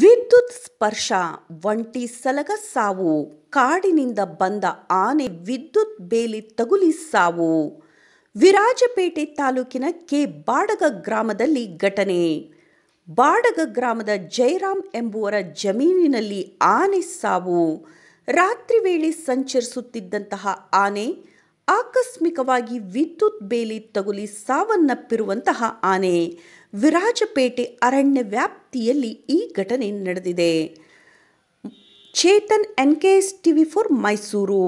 ವಿದ್ಯುತ್ ಸ್ಪರ್ಶ ಒಂಟಿ ಸಲಗ ಸಾವು ಕಾಡಿನಿಂದ ಬಂದ ಆನೆ ವಿದ್ಯುತ್ ಬೇಲಿ ತಗುಲಿ ಸಾವು ವಿರಾಜಪೇಟೆ ತಾಲೂಕಿನ ಕೆ ಬಾಡಗ ಗ್ರಾಮದಲ್ಲಿ ಘಟನೆ ಬಾಡಗ ಗ್ರಾಮದ ಜಯರಾಮ್ ಎಂಬುವರ ಜಮೀನಿನಲ್ಲಿ ಆನೆ ಸಾವು ರಾತ್ರಿ ವೇಳೆ ಸಂಚರಿಸುತ್ತಿದ್ದಂತಹ ಆನೆ ಆಕಸ್ಮಿಕವಾಗಿ ವಿದ್ಯುತ್ ಬೇಲಿ ತಗುಲಿ ಸಾವನ್ನಪ್ಪಿರುವಂತಹ ಆನೆ ವಿರಾಜಪೇಟೆ ಅರಣ್ಯ ವ್ಯಾಪ್ತಿಯಲ್ಲಿ ಈ ಘಟನೆ ನಡೆದಿದೆ Chetan NKS TV for Mysuru